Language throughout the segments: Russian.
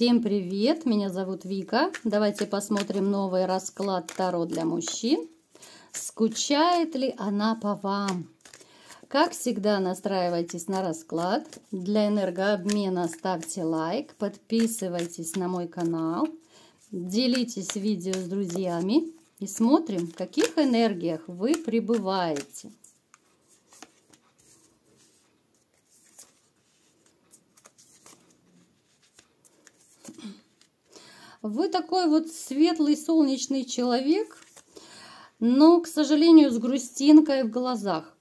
Всем привет! Меня зовут Вика. Давайте посмотрим новый расклад Таро для мужчин. Скучает ли она по вам? Как всегда, настраивайтесь на расклад. Для энергообмена ставьте лайк, подписывайтесь на мой канал, делитесь видео с друзьями и смотрим, в каких энергиях вы пребываете. Вы такой вот светлый, солнечный человек, но, к сожалению, с грустинкой в глазах.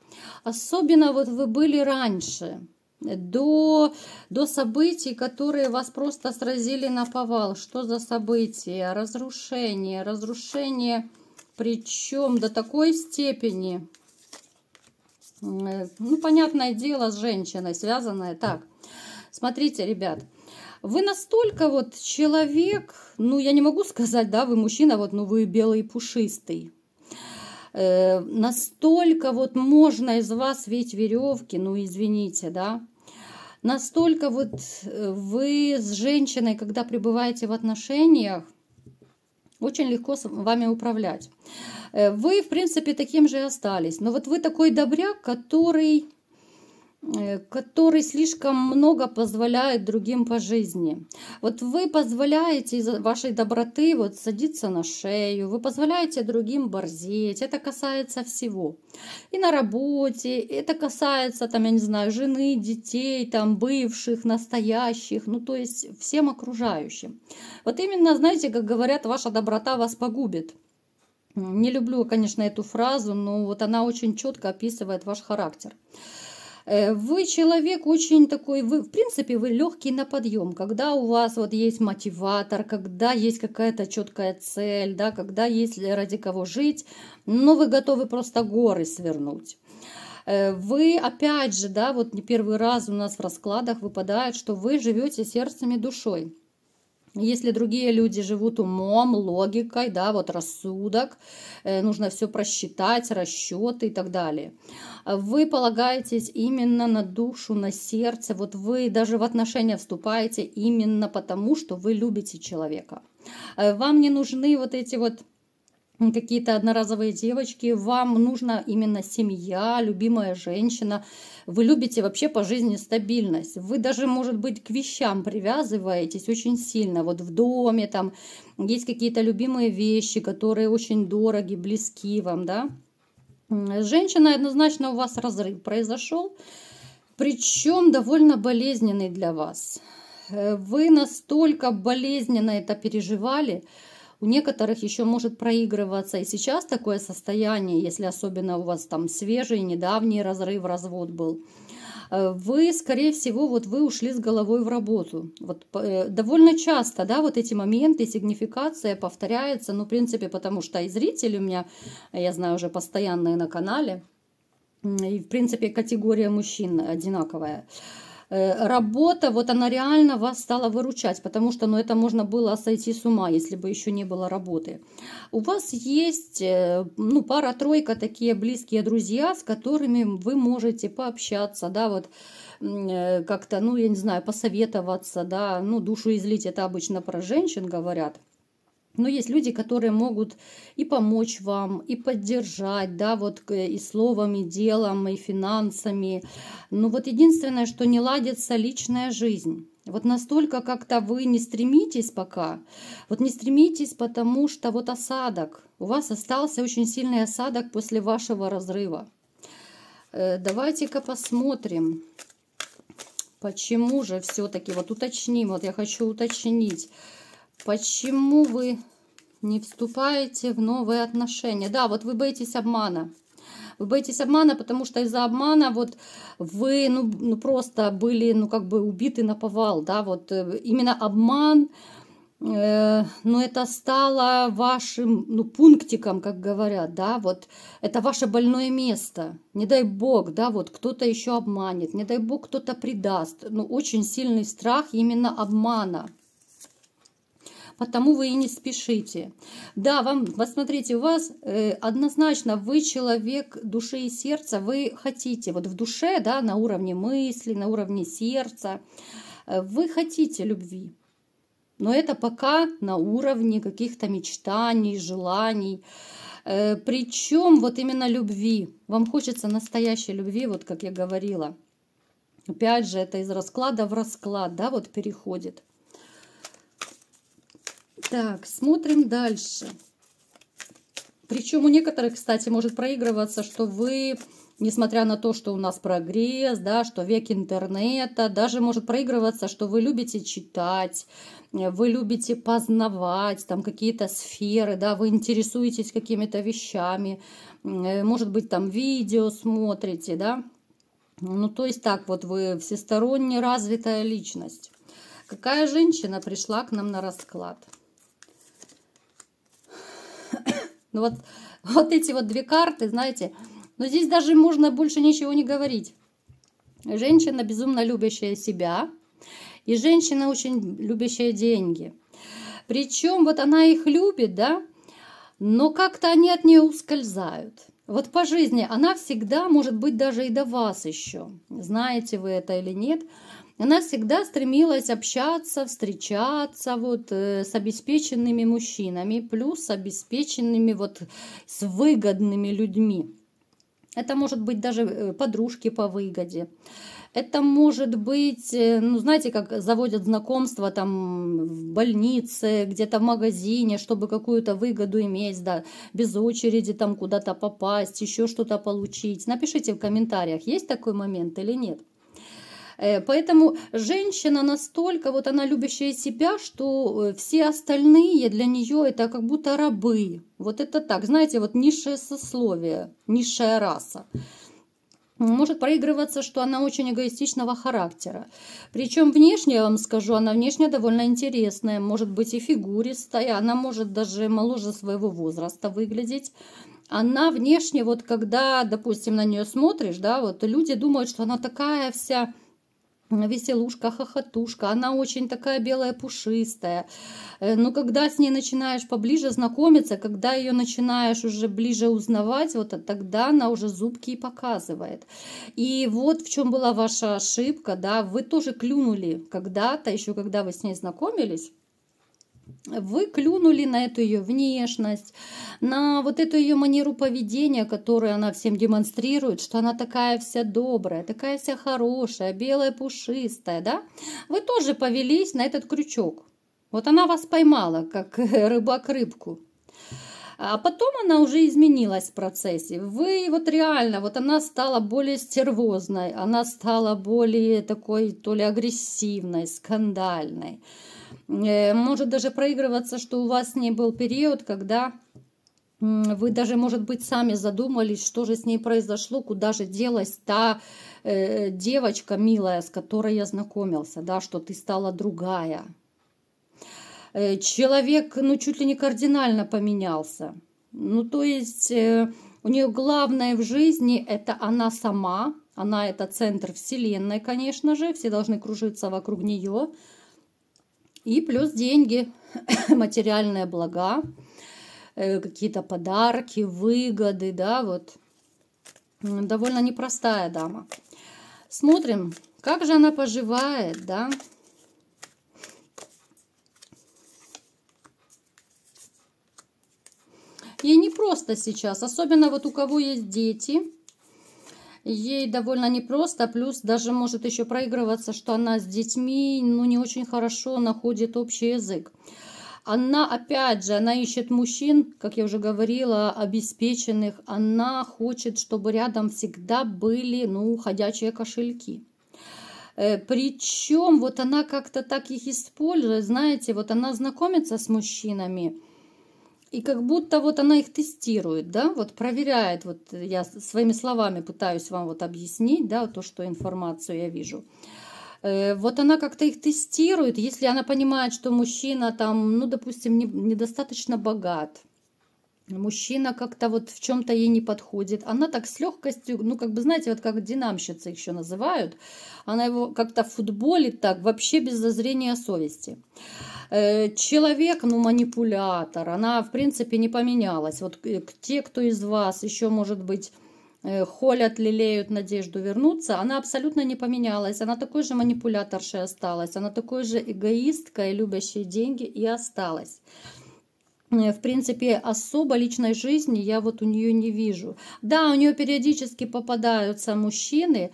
Особенно вот вы были раньше, до, до событий, которые вас просто сразили на повал. Что за события? Разрушение, разрушение, причем до такой степени. Э, ну, понятное дело, с женщиной связанное. Так, смотрите, ребят, вы настолько вот человек, ну, я не могу сказать, да, вы мужчина, вот, ну, вы белый пушистый. Э, настолько вот можно из вас ведь веревки, ну, извините, да, настолько вот э, вы с женщиной, когда пребываете в отношениях, очень легко с вами управлять. Э, вы, в принципе, таким же и остались. Но вот вы такой добряк, который Э, который слишком много позволяет другим по жизни. Вот вы позволяете из вашей доброты вот садиться на шею, вы позволяете другим борзеть, это касается всего. И на работе, это касается, там, я не знаю, жены, детей, там, бывших, настоящих, ну, то есть всем окружающим. Вот именно, знаете, как говорят, ваша доброта вас погубит. Не люблю, конечно, эту фразу, но вот она очень четко описывает ваш характер. Э, вы человек очень такой, вы, в принципе, вы легкий на подъем, когда у вас вот есть мотиватор, когда есть какая-то четкая цель, да, когда есть ради кого жить, но вы готовы просто горы свернуть. Э, вы, опять же, да, вот не первый раз у нас в раскладах выпадает, что вы живете сердцем и душой. Если другие люди живут умом, логикой, да, вот рассудок, э, нужно все просчитать, расчеты и так далее. Вы полагаетесь именно на душу, на сердце. Вот вы даже в отношения вступаете именно потому, что вы любите человека. Э, вам не нужны вот эти вот какие-то одноразовые девочки, вам нужна именно семья, любимая женщина, вы любите вообще по жизни стабильность, вы даже, может быть, к вещам привязываетесь очень сильно, вот в доме там есть какие-то любимые вещи, которые очень дороги, близки вам, да. женщина однозначно у вас разрыв произошел, причем довольно болезненный для вас. Э, вы настолько болезненно это переживали, у некоторых еще может проигрываться и сейчас такое состояние, если особенно у вас там свежий, недавний разрыв, развод был, э, вы, скорее всего, вот вы ушли с головой в работу. Вот э, довольно часто, да, вот эти моменты, сигнификация повторяется, ну, в принципе, потому что и зрители у меня, я знаю, уже постоянные на канале, и, в принципе, категория мужчин одинаковая. Э, работа, вот она реально вас стала выручать, потому что ну, это можно было сойти с ума, если бы еще не было работы. У вас есть э, ну, пара-тройка такие близкие друзья, с которыми вы можете пообщаться, да, вот э, как-то, ну, я не знаю, посоветоваться, да, ну, душу излить, это обычно про женщин говорят, но есть люди, которые могут и помочь вам, и поддержать, да, вот э, и словом, и делом, и финансами. Но вот единственное, что не ладится личная жизнь. Вот настолько как-то вы не стремитесь пока. Вот не стремитесь, потому что вот осадок. У вас остался очень сильный осадок после вашего разрыва. Э, давайте-ка посмотрим, почему же все-таки, вот уточним, вот я хочу уточнить, Почему вы не вступаете в новые отношения? Да, вот вы боитесь обмана. Вы боитесь обмана, потому что из-за обмана вот вы ну, ну просто были ну как бы убиты на повал, да, вот э, именно обман, э, но ну, это стало вашим ну пунктиком, как говорят, да, вот это ваше больное место. Не дай бог, да, вот кто-то еще обманет, не дай бог кто-то предаст. Ну очень сильный страх именно обмана потому вы и не спешите. Да, вам, посмотрите, у вас э, однозначно вы человек души и сердца, вы хотите, вот в душе, да, на уровне мысли, на уровне сердца, э, вы хотите любви, но это пока на уровне каких-то мечтаний, желаний, э, причем вот именно любви. Вам хочется настоящей любви, вот как я говорила. Опять же, это из расклада в расклад, да, вот переходит. Так, смотрим дальше. Причем у некоторых, кстати, может проигрываться, что вы, несмотря на то, что у нас прогресс, да, что век интернета, даже может проигрываться, что вы любите читать, вы любите познавать там какие-то сферы, да, вы интересуетесь какими-то вещами, э, может быть, там видео смотрите, да. Ну, то есть так вот вы всесторонне развитая личность. Какая женщина пришла к нам на расклад? Ну вот, вот эти вот две карты, знаете, но ну здесь даже можно больше ничего не говорить. Женщина, безумно любящая себя, и женщина, очень любящая деньги. Причем вот она их любит, да, но как-то они от нее ускользают. Вот по жизни она всегда, может быть, даже и до вас еще, знаете вы это или нет – она всегда стремилась общаться, встречаться вот э, с обеспеченными мужчинами, плюс обеспеченными вот с выгодными людьми. Это может быть даже э, подружки по выгоде. Это может быть, э, ну знаете, как заводят знакомства там в больнице, где-то в магазине, чтобы какую-то выгоду иметь, да, без очереди там куда-то попасть, еще что-то получить. Напишите в комментариях, есть такой момент или нет. Э, поэтому женщина настолько, вот она любящая себя, что э, все остальные для нее это как будто рабы. Вот это так, знаете, вот низшее сословие, низшая раса может проигрываться, что она очень эгоистичного характера. Причем внешне, я вам скажу, она внешне довольно интересная, может быть и фигуристая, она может даже моложе своего возраста выглядеть. Она внешне, вот когда, допустим, на нее смотришь, да, вот люди думают, что она такая вся веселушка, хохотушка. Она очень такая белая, пушистая. Э, но когда с ней начинаешь поближе знакомиться, когда ее начинаешь уже ближе узнавать, вот тогда она уже зубки и показывает. И вот в чем была ваша ошибка, да, вы тоже клюнули когда-то, еще когда вы с ней знакомились, вы клюнули на эту ее внешность, на вот эту ее манеру поведения, которую она всем демонстрирует, что она такая вся добрая, такая вся хорошая, белая, пушистая, да? Вы тоже повелись на этот крючок. Вот она вас поймала, как рыбак рыбку. А потом она уже изменилась в процессе. Вы вот реально, вот она стала более стервозной, она стала более такой то ли агрессивной, скандальной. Э, может даже проигрываться, что у вас не был период, когда вы даже, может быть, сами задумались, что же с ней произошло, куда же делась та э, девочка милая, с которой я знакомился, да, что ты стала другая. Э, человек, ну, чуть ли не кардинально поменялся. Ну, то есть у нее главное в жизни это она сама, она это центр вселенной, конечно же, все должны кружиться вокруг нее, и плюс деньги, материальные блага, э, какие-то подарки, выгоды, да, вот. Довольно непростая дама. Смотрим, как же она поживает, да. Ей не просто сейчас, особенно вот у кого есть дети – ей довольно непросто, плюс даже может еще проигрываться, что она с детьми ну, не очень хорошо находит общий язык. Она, опять же, она ищет мужчин, как я уже говорила, обеспеченных. Она хочет, чтобы рядом всегда были, ну, ходячие кошельки. Э, Причем вот она как-то так их использует, знаете, вот она знакомится с мужчинами, и как будто вот она их тестирует, да, вот проверяет, вот я своими словами пытаюсь вам вот объяснить, да, то, что информацию я вижу. Э, вот она как-то их тестирует, если она понимает, что мужчина там, ну, допустим, недостаточно богат, мужчина как-то вот в чем-то ей не подходит. Она так с легкостью, ну, как бы, знаете, вот как динамщица еще называют, она его как-то футболит так, вообще без зазрения совести. Э, человек, ну, манипулятор, она, в принципе, не поменялась. Вот э, те, кто из вас еще, может быть, э, холят, лелеют надежду вернуться, она абсолютно не поменялась. Она такой же манипуляторшей осталась, она такой же эгоисткой, любящей деньги и осталась. Э, в принципе, особо личной жизни я вот у нее не вижу. Да, у нее периодически попадаются мужчины,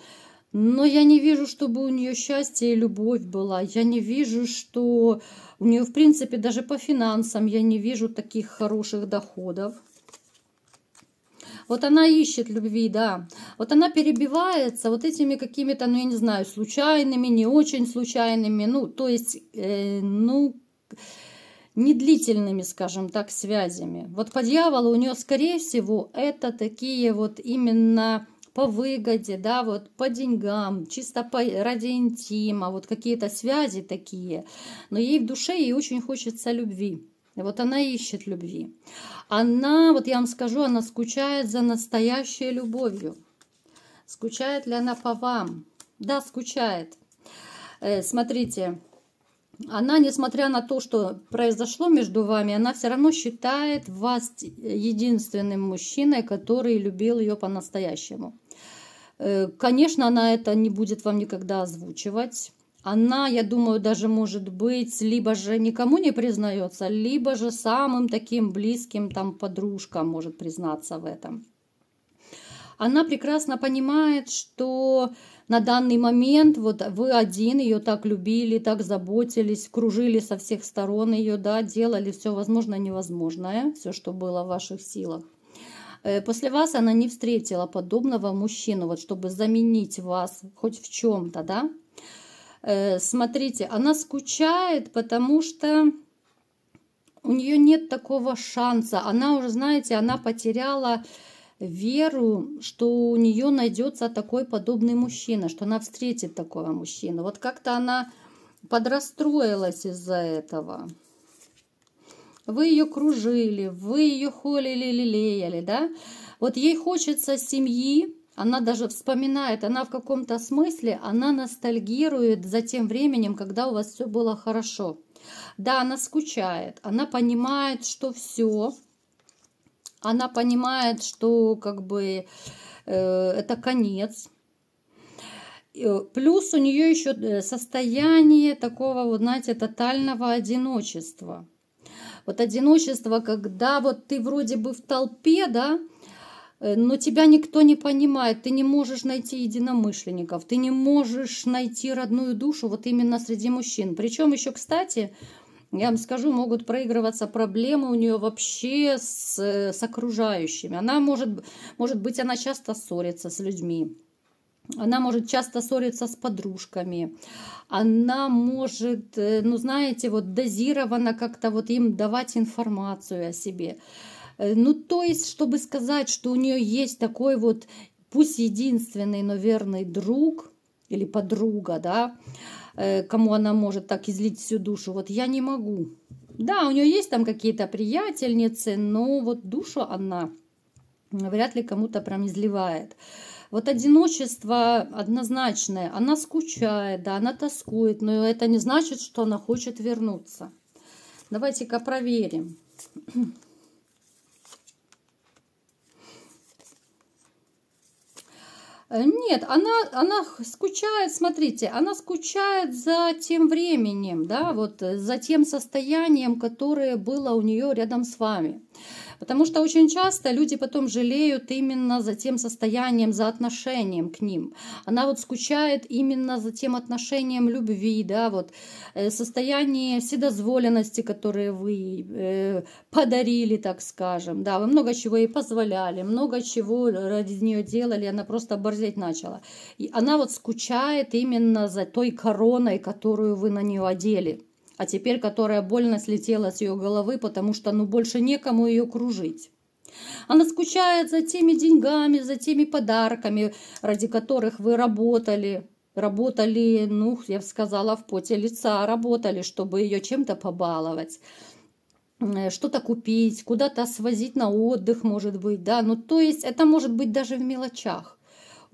но я не вижу, чтобы у нее счастье и любовь была. Я не вижу, что у нее, в принципе, даже по финансам я не вижу таких хороших доходов. Вот она ищет любви, да. Вот она перебивается вот этими какими-то, ну, я не знаю, случайными, не очень случайными. Ну, то есть, э, ну недлительными, скажем так, связями. Вот по дьяволу у нее, скорее всего, это такие вот именно по выгоде, да, вот по деньгам, чисто по, ради интима, вот какие-то связи такие. Но ей в душе ей очень хочется любви. Вот она ищет любви. Она, вот я вам скажу, она скучает за настоящей любовью. Скучает ли она по вам? Да, скучает. Э, смотрите, она, несмотря на то, что произошло между вами, она все равно считает вас единственным мужчиной, который любил ее по-настоящему. Э, конечно, она это не будет вам никогда озвучивать. Она, я думаю, даже может быть, либо же никому не признается, либо же самым таким близким там подружкам может признаться в этом она прекрасно понимает, что на данный момент вот вы один, ее так любили, так заботились, кружили со всех сторон ее, да, делали все возможное, невозможное, все, что было в ваших силах. Э, после вас она не встретила подобного мужчину, вот чтобы заменить вас хоть в чем-то, да. Э, смотрите, она скучает, потому что у нее нет такого шанса. Она уже, знаете, она потеряла веру, что у нее найдется такой подобный мужчина, что она встретит такого мужчину. Вот как-то она подрастроилась из-за этого. Вы ее кружили, вы ее холили, лелеяли, да? Вот ей хочется семьи, она даже вспоминает, она в каком-то смысле, она ностальгирует за тем временем, когда у вас все было хорошо. Да, она скучает, она понимает, что все, она понимает, что как бы э, это конец. Э, плюс у нее еще э, состояние такого, вот, знаете, тотального одиночества. Вот одиночество, когда вот ты вроде бы в толпе, да, но тебя никто не понимает, ты не можешь найти единомышленников, ты не можешь найти родную душу вот именно среди мужчин. Причем еще, кстати, я вам скажу, могут проигрываться проблемы у нее вообще с, с окружающими. Она может, может быть, она часто ссорится с людьми. Она может часто ссориться с подружками. Она может, э, ну знаете, вот дозированно как-то вот им давать информацию о себе. Э, ну то есть, чтобы сказать, что у нее есть такой вот, пусть единственный, но верный друг или подруга, да, Э, кому она может так излить всю душу. Вот я не могу. Да, у нее есть там какие-то приятельницы, но вот душу она вряд ли кому-то прям изливает. Вот одиночество однозначное. Она скучает, да, она тоскует, но это не значит, что она хочет вернуться. Давайте-ка проверим. Э, нет, она, она скучает, смотрите, она скучает за тем временем, да, вот э, за тем состоянием, которое было у нее рядом с вами. Потому что очень часто люди потом жалеют именно за тем состоянием, за отношением к ним. Она вот скучает именно за тем отношением любви, да, вот э, состояние вседозволенности, которые вы э, подарили, так скажем. Да, вы много чего ей позволяли, много чего ради нее делали, она просто оборзеть начала. И она вот скучает именно за той короной, которую вы на нее одели а теперь которая больно слетела с ее головы, потому что ну больше некому ее кружить. Она скучает за теми деньгами, за теми подарками, ради которых вы работали. Работали, ну, я бы сказала, в поте лица работали, чтобы ее чем-то побаловать э, что-то купить, куда-то свозить на отдых, может быть, да. Ну, то есть это может быть даже в мелочах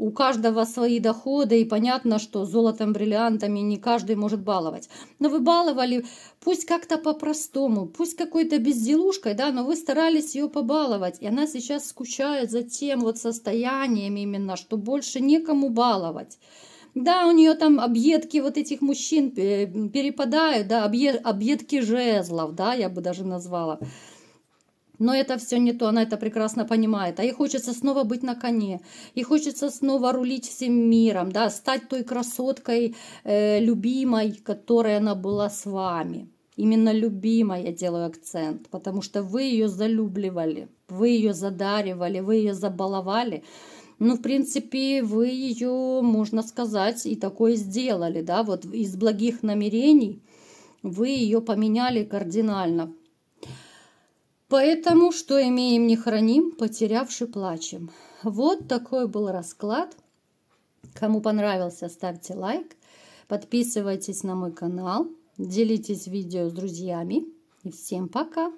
у каждого свои доходы, и понятно, что золотом, бриллиантами не каждый может баловать. Но вы баловали, пусть как-то по-простому, пусть какой-то безделушкой, да, но вы старались ее побаловать. И она сейчас скучает за тем вот состоянием именно, что больше некому баловать. Да, у нее там объедки вот этих мужчин э, перепадают, да, объедки жезлов, да, я бы даже назвала но это все не то, она это прекрасно понимает. А ей хочется снова быть на коне, ей хочется снова рулить всем миром, да, стать той красоткой э, любимой, которой она была с вами. Именно любимой я делаю акцент, потому что вы ее залюбливали, вы ее задаривали, вы ее забаловали. Ну, в принципе, вы ее, можно сказать, и такое сделали, да, вот из благих намерений вы ее поменяли кардинально Поэтому, что имеем, не храним, потерявши плачем. Вот такой был расклад. Кому понравился, ставьте лайк, подписывайтесь на мой канал, делитесь видео с друзьями. И всем пока!